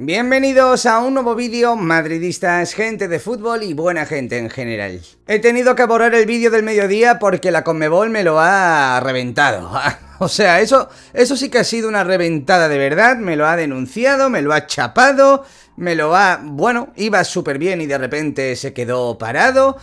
Bienvenidos a un nuevo vídeo, madridistas, gente de fútbol y buena gente en general. He tenido que borrar el vídeo del mediodía porque la Conmebol me lo ha reventado. O sea, eso, eso sí que ha sido una reventada de verdad, me lo ha denunciado, me lo ha chapado, me lo ha... Bueno, iba súper bien y de repente se quedó parado...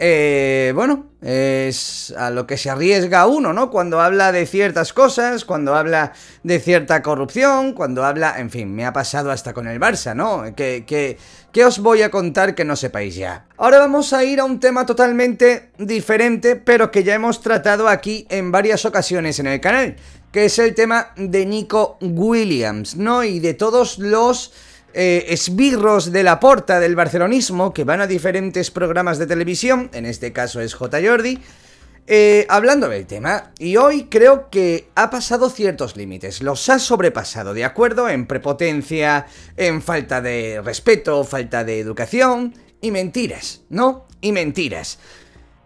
Eh, bueno, es a lo que se arriesga uno, ¿no? Cuando habla de ciertas cosas, cuando habla de cierta corrupción, cuando habla, en fin, me ha pasado hasta con el Barça, ¿no? Que, que, os voy a contar que no sepáis ya. Ahora vamos a ir a un tema totalmente diferente, pero que ya hemos tratado aquí en varias ocasiones en el canal, que es el tema de Nico Williams, ¿no? Y de todos los eh, esbirros de la porta del barcelonismo que van a diferentes programas de televisión, en este caso es J. Jordi, eh, hablando del tema, y hoy creo que ha pasado ciertos límites, los ha sobrepasado, ¿de acuerdo? En prepotencia, en falta de respeto, falta de educación y mentiras, ¿no? Y mentiras.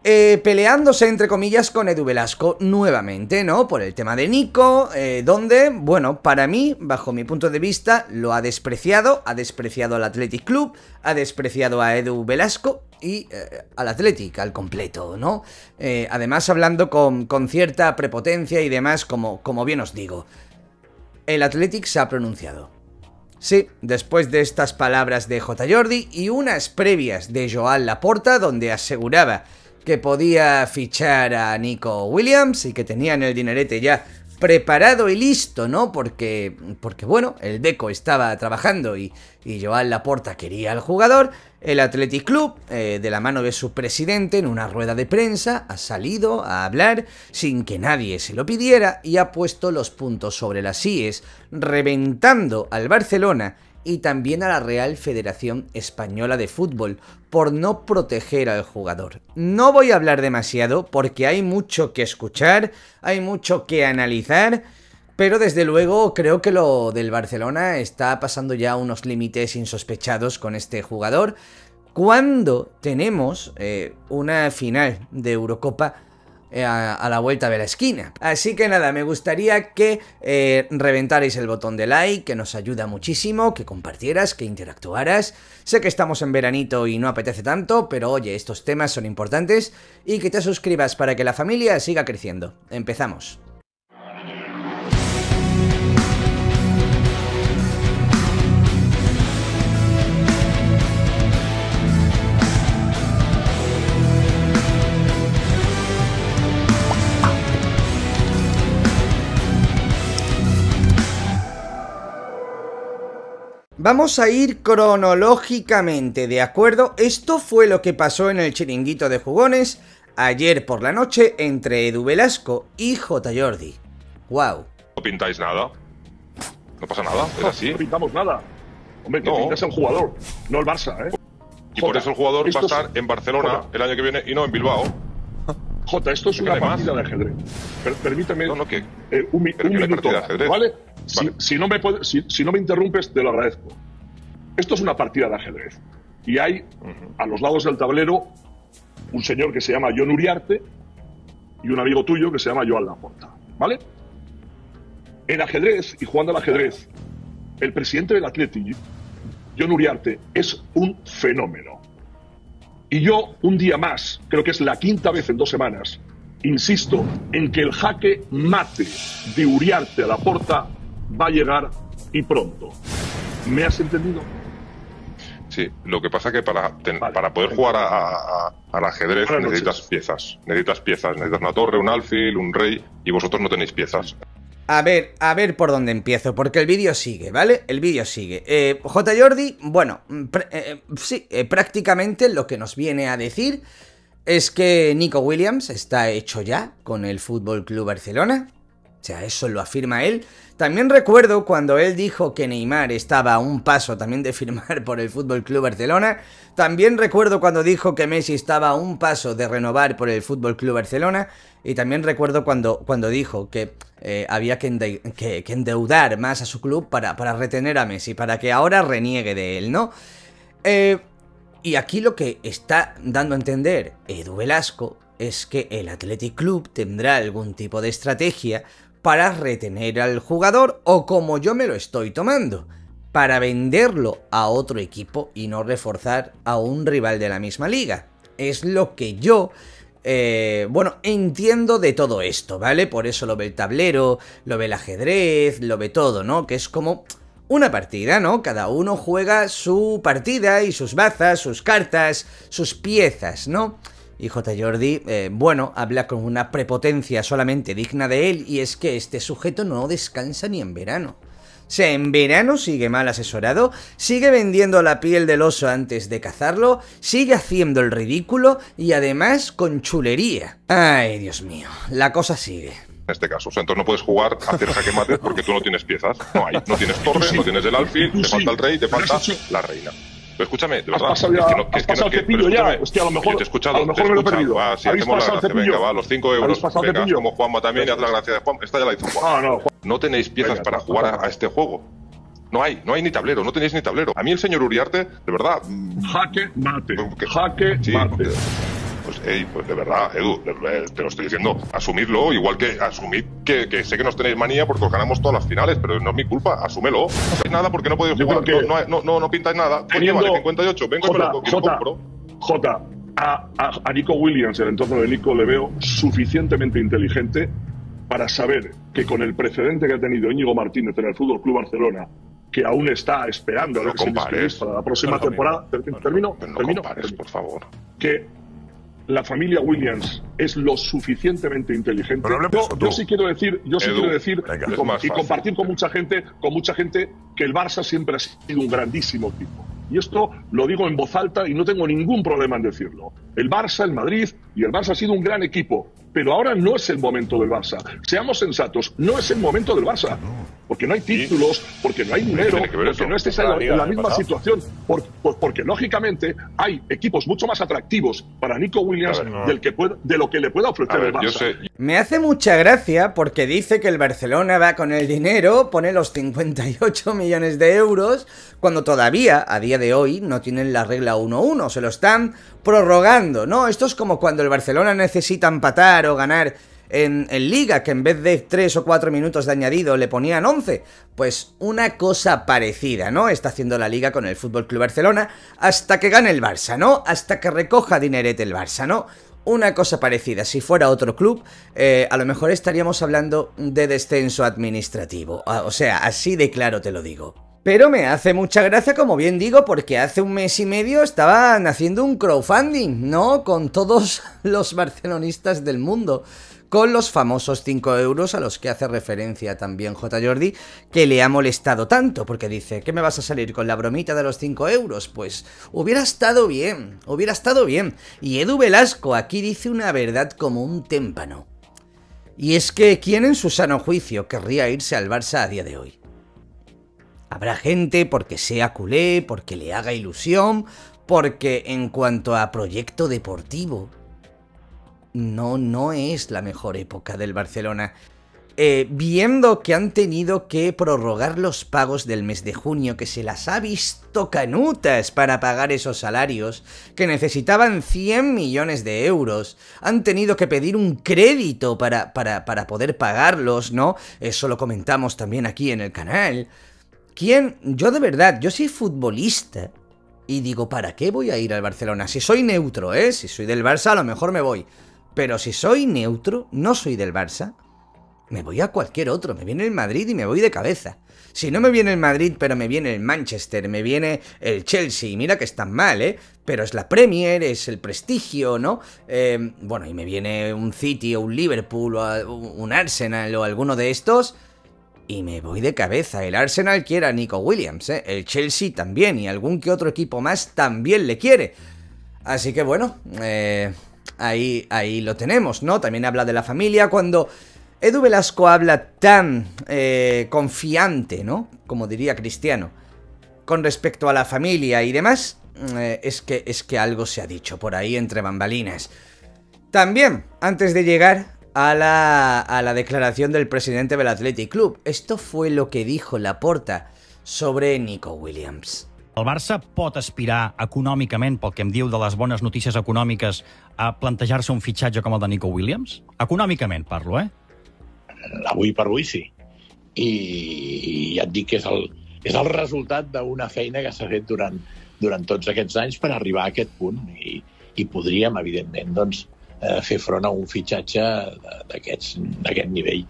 Eh, peleándose, entre comillas, con Edu Velasco nuevamente, ¿no? Por el tema de Nico, eh, donde, bueno, para mí, bajo mi punto de vista, lo ha despreciado, ha despreciado al Athletic Club, ha despreciado a Edu Velasco y eh, al Athletic al completo, ¿no? además, hablando con, con, cierta prepotencia y demás, como, como bien os digo, el Athletic se ha pronunciado. Sí, después de estas palabras de J. Jordi y unas previas de Joan Laporta, donde aseguraba que podía fichar a Nico Williams y que tenían el dinerete ya preparado y listo, ¿no? Porque, porque bueno, el Deco estaba trabajando y, y Joan Laporta quería al jugador. El Athletic Club, eh, de la mano de su presidente, en una rueda de prensa, ha salido a hablar sin que nadie se lo pidiera y ha puesto los puntos sobre las IES, reventando al Barcelona y también a la Real Federación Española de Fútbol por no proteger al jugador. No voy a hablar demasiado porque hay mucho que escuchar, hay mucho que analizar, pero desde luego creo que lo del Barcelona está pasando ya unos límites insospechados con este jugador. Cuando tenemos eh, una final de Eurocopa eh, a, la vuelta de la esquina. Así que nada, me gustaría que eh, reventarais el botón de like, que nos ayuda muchísimo, que compartieras, que interactuaras. Sé que estamos en veranito y no apetece tanto, pero oye, estos temas son importantes y que te suscribas para que la familia siga creciendo. Empezamos. Vamos a ir cronológicamente, ¿de acuerdo? Esto fue lo que pasó en el chiringuito de jugones ayer por la noche entre Edu Velasco y J. Jordi. ¡Wow! No pintáis nada. No pasa nada, es así. No pintamos nada. Hombre, que no. pintas el jugador, no el Barça, ¿eh? Y por eso el jugador va a estar en Barcelona el año que viene y no en Bilbao. J, esto es una partida más? de ajedrez. permítame no, no, un, minuto, de ¿vale? Si, no me si, no me interrumpes, te lo agradezco. Esto es una partida de ajedrez. Y hay a los lados del tablero un señor que se llama John Uriarte y un amigo tuyo que se llama Joan Laporta. ¿Vale? En ajedrez y jugando al ajedrez, el presidente del Atleti, John Uriarte, es un fenómeno. Y yo, un día más, creo que es la quinta vez en dos semanas, insisto en que el jaque mate de Uriarte a Laporta va a llegar y pronto. ¿Me has entendido? Sí, lo que pasa es que para, para poder jugar al ajedrez necesitas piezas. Necesitas piezas. Necesitas una torre, un alfil, un rey y vosotros no tenéis piezas. A ver, a ver por dónde empiezo, porque el vídeo sigue, ¿vale? El vídeo sigue. Eh, J. Jordi, bueno, mm, eh, eh, sí, prácticamente lo que nos viene a decir es que Nico Williams está hecho ya con el Fútbol Club Barcelona. O sea, eso lo afirma él. También recuerdo cuando él dijo que Neymar estaba a un paso también de firmar por el Fútbol Club Barcelona. También recuerdo cuando dijo que Messi estaba a un paso de renovar por el Fútbol Club Barcelona. Y también recuerdo cuando, cuando dijo que eh, había que, endeudar más a su club para, para retener a Messi, para que ahora reniegue de él, ¿no? Eh, y aquí lo que está dando a entender Edu Velasco es que el Athletic Club tendrá algún tipo de estrategia para retener al jugador o como yo me lo estoy tomando, para venderlo a otro equipo y no reforzar a un rival de la misma liga. Es lo que yo eh, bueno, entiendo de todo esto, ¿vale? Por eso lo ve el tablero, lo ve el ajedrez, lo ve todo, ¿no? Que es como una partida, ¿no? Cada uno juega su partida y sus bazas, sus cartas, sus piezas, ¿no? Y J. Jordi, eh, bueno, habla con una prepotencia solamente digna de él, y es que este sujeto no descansa ni en verano. O sea, en verano sigue mal asesorado, sigue vendiendo la piel del oso antes de cazarlo, sigue haciendo el ridículo y además con chulería. Ay, Dios mío, la cosa sigue en este caso. O sea, entonces no puedes jugar a hacer jaque mate porque tú no tienes piezas. No hay. No tienes torres, no tienes el alfil, te falta el rey, te falta la reina. Pero escúchame, de verdad. Has pasado es que no, que, cepillo ya. Hostia, a lo mejor, te he escuchado, a lo mejor me lo he perdido. Ah, sí, hacemos la gracia, venga, va, los 5 euros. como Juan como Juanma también, haz la gracia de Juan. Esta ya la hizo Juan. No, no, Juan. no tenéis piezas para jugar a, este juego. No hay, no hay ni tablero, no tenéis ni tablero. A mí el señor Uriarte, de verdad. Mm, jaque mate. jaque mate. Pues, pues, de verdad, Edu, eh, te lo estoy diciendo, Asumidlo. igual que asumid que, sé que nos tenéis manía porque os ganamos todas las finales, pero no es mi culpa, asúmelo. No nada porque no podéis jugar, no, pintáis nada. Teniendo vale, 58, vengo J, con J, J, a, Nico Williams, el entorno de Nico, le veo suficientemente inteligente para saber que con el precedente que ha tenido Íñigo Martínez en el Fútbol Club Barcelona, que aún está esperando para la próxima temporada. termino, termino. Compares, termino. por favor. Que la familia Williams es lo suficientemente inteligente. yo, sí quiero decir, yo sí quiero decir y, compartir con mucha gente, con mucha gente que el Barça siempre ha sido un grandísimo equipo. Y esto lo digo en voz alta y no tengo ningún problema en decirlo. El Barça, el Madrid, y el Barça ha sido un gran equipo, pero ahora no es el momento del Barça. Seamos sensatos, no es el momento del Barça. Porque no hay títulos, porque no hay dinero, porque no estés en la, misma situación. Porque, lógicamente, hay equipos mucho más atractivos para Nico Williams que de lo que le pueda ofrecer el Barça. Me hace mucha gracia porque dice que el Barcelona va con el dinero, pone los 58 millones de euros, cuando todavía, a día de hoy, no tienen la regla 1-1. Se lo están prorrogando, ¿no? Esto es como cuando el Barcelona necesita empatar o ganar en, Liga, que en vez de 3 o 4 minutos de añadido le ponían 11. Pues una cosa parecida, ¿no? Está haciendo la Liga con el Fútbol Club Barcelona hasta que gane el Barça, ¿no? Hasta que recoja dinerete el Barça, ¿no? Una cosa parecida, si fuera otro club, eh, a lo mejor estaríamos hablando de descenso administrativo. Ah, o sea, así de claro te lo digo. Pero me hace mucha gracia, como bien digo, porque hace un mes y medio estaban haciendo un crowdfunding, ¿no? Con todos los barcelonistas del mundo. Con los famosos 5 euros a los que hace referencia también J. Jordi, que le ha molestado tanto, porque dice, ¿qué me vas a salir con la bromita de los 5 euros? Pues hubiera estado bien, hubiera estado bien. Y Edu Velasco aquí dice una verdad como un témpano. Y es que, ¿quién en su sano juicio querría irse al Barça a día de hoy? Habrá gente porque sea culé, porque le haga ilusión, porque en cuanto a proyecto deportivo, no, no es la mejor época del Barcelona. Eh, viendo que han tenido que prorrogar los pagos del mes de junio, que se las ha visto canutas para pagar esos salarios, que necesitaban 100 millones de euros, han tenido que pedir un crédito para, para, para poder pagarlos, ¿no? Eso lo comentamos también aquí en el canal. ¿Quién? Yo de verdad, yo soy futbolista. Y digo, ¿para qué voy a ir al Barcelona? Si soy neutro, ¿eh? Si soy del Barça, a lo mejor me voy. Pero si soy neutro, no soy del Barça, me voy a cualquier otro. Me viene el Madrid y me voy de cabeza. Si no me viene el Madrid, pero me viene el Manchester, me viene el Chelsea, mira que están mal, ¿eh? Pero es la Premier, es el prestigio, ¿no? Eh, bueno, y me viene un City o un Liverpool o un Arsenal o alguno de estos y me voy de cabeza, el Arsenal quiere a Nico Williams, ¿eh? el Chelsea también y algún que otro equipo más también le quiere. Así que bueno, eh, ahí, ahí lo tenemos, ¿no? También habla de la familia cuando Edu Velasco habla tan eh, confiante, ¿no? Como diría Cristiano, con respecto a la familia y demás, es, que, es que algo se ha dicho por ahí entre bambalinas. También, antes de llegar a la, a la declaración del presidente del Athletic Club. Esto fue lo que dijo Laporta sobre Nico Williams. El Barça pot aspirar econòmicament, pel que em diu de les bones notícies econòmiques, a plantejar-se un fitxatge com el de Nico Williams? Econòmicament parlo, eh? Avui per avui sí. I, i ja et dic que és el, és el resultat d'una feina que s'ha fet durant, durant tots aquests anys per arribar a aquest punt. I, i podríem, evidentment, doncs, Eh, a un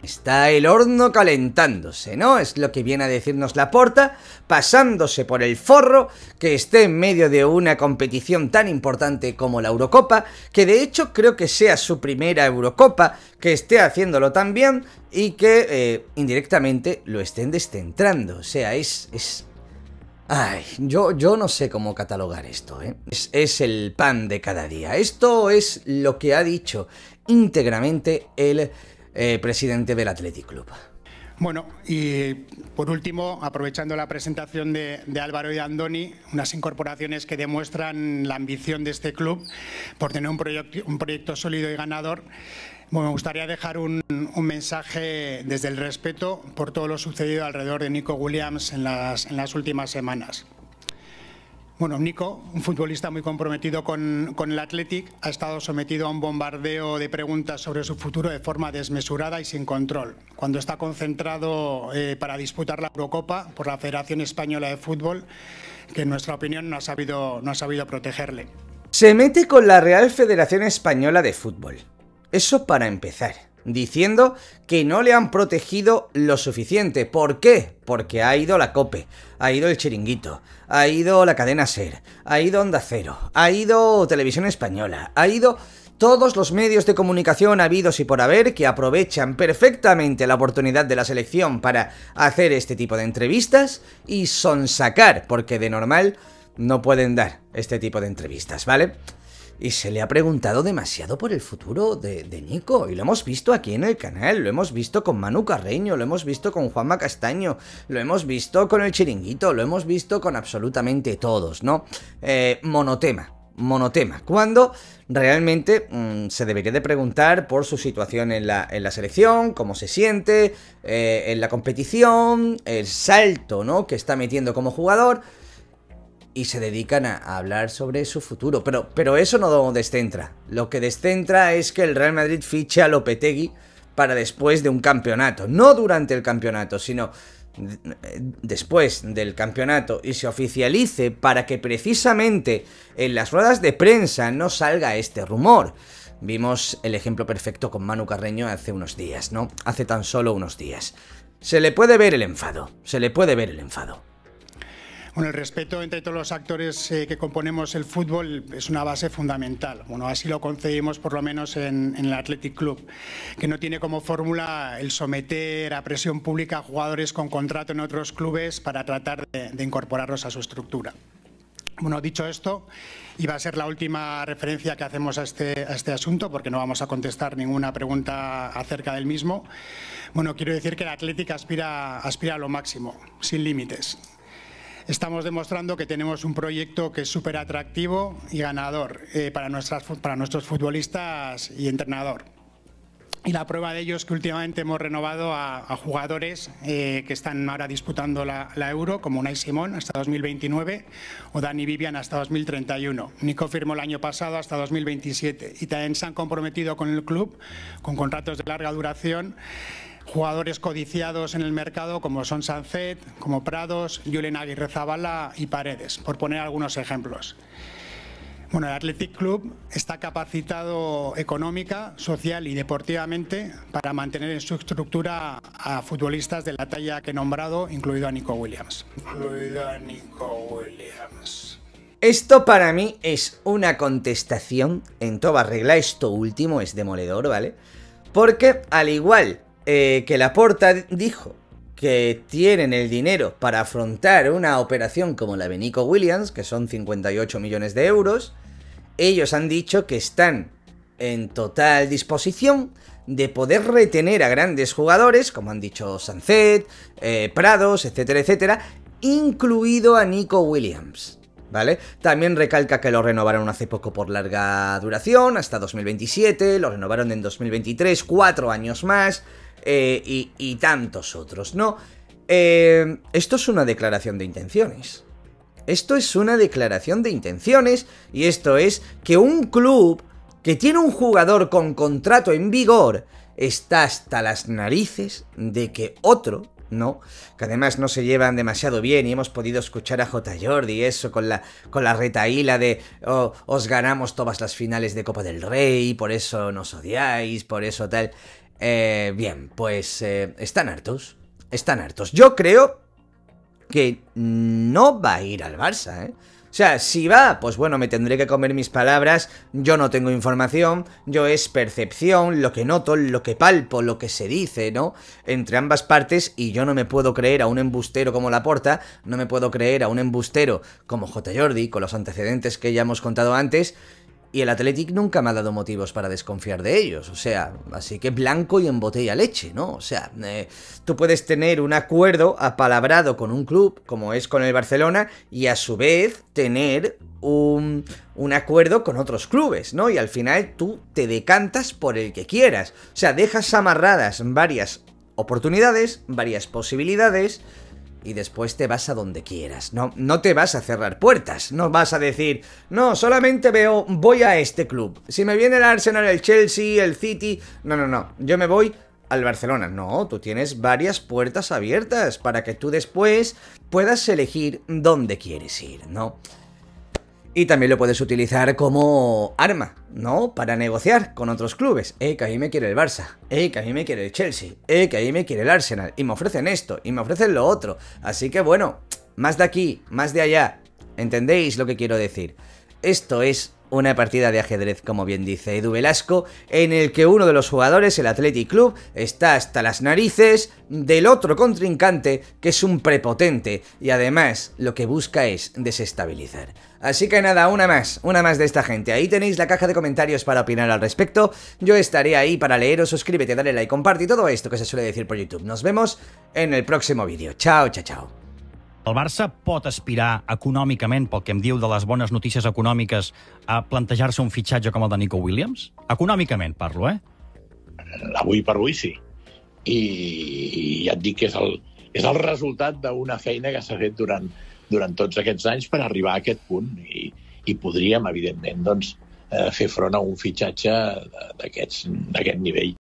Está el horno calentándose, ¿no? Es lo que viene a decirnos la porta pasándose por el forro que esté en medio de una competición tan importante como la Eurocopa, que de hecho creo que sea su primera Eurocopa, que esté haciéndolo tan bien y que eh, indirectamente lo estén descentrando. O sea, es Ay, yo, yo no sé cómo catalogar esto, ¿eh? Es, el pan de cada día. Esto es lo que ha dicho íntegramente el eh, presidente del Athletic Club. Bueno, y por último, aprovechando la presentación de, Álvaro y Andoni, unas incorporaciones que demuestran la ambición de este club por tener un, proyecto, sólido y ganador. me gustaría dejar un, mensaje desde el respeto por todo lo sucedido alrededor de Nico Williams en las últimas semanas. Bueno, Nico, un futbolista muy comprometido con, el Athletic, ha estado sometido a un bombardeo de preguntas sobre su futuro de forma desmesurada y sin control. Cuando está concentrado eh, para disputar la Eurocopa por la Federación Española de Fútbol, que en nuestra opinión no ha sabido, no ha sabido protegerle. Se mete con la Real Federación Española de Fútbol. Eso para empezar diciendo que no le han protegido lo suficiente. ¿Por qué? Porque ha ido la COPE, ha ido el Chiringuito, ha ido la cadena SER, ha ido Onda Cero, ha ido Televisión Española, ha ido todos los medios de comunicación habidos y por haber que aprovechan perfectamente la oportunidad de la selección para hacer este tipo de entrevistas y sonsacar, porque de normal no pueden dar este tipo de entrevistas, ¿vale? y se le ha preguntado demasiado por el futuro de, Nico. Y lo hemos visto aquí en el canal, lo hemos visto con Manu Carreño, lo hemos visto con Juanma Castaño, lo hemos visto con el chiringuito, lo hemos visto con absolutamente todos, ¿no? Eh, monotema monotema, cuando realmente mm, se debería de preguntar por su situación en la, selección, cómo se siente, eh, en la competición, el salto ¿no? que está metiendo como jugador y se dedican a hablar sobre su futuro. Pero, pero eso no descentra. Lo que descentra es que el Real Madrid fiche a Lopetegui para después de un campeonato. No durante el campeonato, sino eh, después del campeonato y se oficialice para que precisamente en las ruedas de prensa no salga este rumor. Vimos el ejemplo perfecto con Manu Carreño hace unos días, ¿no? Hace tan solo unos días. Se le puede ver el enfado, se le puede ver el enfado el respeto entre todos los actores eh, que componemos el fútbol es una base fundamental. así lo concebimos por lo menos en, el Athletic Club, que no tiene como fórmula el someter a presión pública a jugadores con contrato en otros clubes para tratar de, incorporarlos a su estructura. Bueno, dicho esto, y va a ser la última referencia que hacemos este, a este, asunto, porque no vamos a contestar ninguna pregunta acerca del mismo. Bueno, quiero decir que el Athletic aspira, aspira a lo máximo, sin límites estamos demostrando que tenemos un proyecto que es súper atractivo y ganador eh, para, nuestras, para nuestros futbolistas y entrenador. Y la prueba de ello es que últimamente hemos renovado a, jugadores eh, que están ahora disputando la, la, Euro, como Unai Simón hasta 2029 o Dani Vivian hasta 2031. Nico firmó el año pasado hasta 2027 y también se han comprometido con el club con contratos de larga duración jugadores codiciados en el mercado como son Sancet, como Prados, Julen Aguirre Zabala y Paredes, por poner algunos ejemplos. Bueno, el Athletic Club está capacitado económica, social y deportivamente para mantener en su estructura a futbolistas de la talla que he nombrado, incluido a Nico Williams. Incluido a Nico Williams. Esto para mí es una contestación en toda regla, esto último es demoledor, ¿vale? Porque al igual eh, que Laporta dijo que tienen el dinero para afrontar una operación como la de Nico Williams, que son 58 millones de euros, ellos han dicho que están en total disposición de poder retener a grandes jugadores, como han dicho Sancet, eh, Prados, etcétera, etcétera, incluido a Nico Williams. ¿Vale? También recalca que lo renovaron hace poco por larga duración, hasta 2027, lo renovaron en 2023, cuatro años más, eh, y, tantos otros, ¿no? Eh, esto es una declaración de intenciones. Esto es una declaración de intenciones y esto es que un club que tiene un jugador con contrato en vigor está hasta las narices de que otro, ¿no? Que además no se llevan demasiado bien y hemos podido escuchar a J. Jordi eso con la, con la retaíla de oh, os ganamos todas las finales de Copa del Rey, por eso nos odiáis, por eso tal. Eh, bien, pues eh, están hartos. Están hartos. Yo creo que no va a ir al Barça, ¿eh? O sea, si va, pues bueno, me tendré que comer mis palabras, yo no tengo información, yo es percepción, lo que noto, lo que palpo, lo que se dice, ¿no? Entre ambas partes, y yo no me puedo creer a un embustero como Laporta, no me puedo creer a un embustero como J. Jordi, con los antecedentes que ya hemos contado antes, y el Athletic nunca me ha dado motivos para desconfiar de ellos, o sea, así que blanco y en botella leche, ¿no? O sea, eh, tú puedes tener un acuerdo apalabrado con un club, como es con el Barcelona, y a su vez tener un, un, acuerdo con otros clubes, ¿no? Y al final tú te decantas por el que quieras, o sea, dejas amarradas varias oportunidades, varias posibilidades, y después te vas a donde quieras. No, no te vas a cerrar puertas, no vas a decir, no, solamente veo, voy a este club. Si me viene el Arsenal, el Chelsea, el City, no, no, no, yo me voy al Barcelona. No, tú tienes varias puertas abiertas para que tú después puedas elegir dónde quieres ir, ¿no? Y también lo puedes utilizar como arma, ¿no? Para negociar con otros clubes. Eh, que a me quiere el Barça. Eh, que a me quiere el Chelsea. Eh, que a me quiere el Arsenal. Y me ofrecen esto, y me ofrecen lo otro. Así que bueno, más de aquí, más de allá. ¿Entendéis lo que quiero decir? Esto es una partida de ajedrez, como bien dice Edu Velasco, en el que uno de los jugadores, el Athletic Club, está hasta las narices del otro contrincante, que es un prepotente, y además lo que busca es desestabilizar. Así que nada, una más, una más de esta gente. Ahí tenéis la caja de comentarios para opinar al respecto. Yo estaré ahí para leeros, suscríbete, dale like, comparte y todo esto que se suele decir por YouTube. Nos vemos en el próximo vídeo. Chao, chao, chao. El Barça pot aspirar econòmicament, pel que em diu de les bones notícies econòmiques, a plantejar-se un fitxatge com el de Nico Williams? Econòmicament, parlo, eh? Avui per avui sí. I, i ja et dic que és el, és el resultat d'una feina que s'ha fet durant, durant tots aquests anys per arribar a aquest punt. I, i podríem, evidentment, doncs, eh, fer front a un fitxatge d'aquest nivell.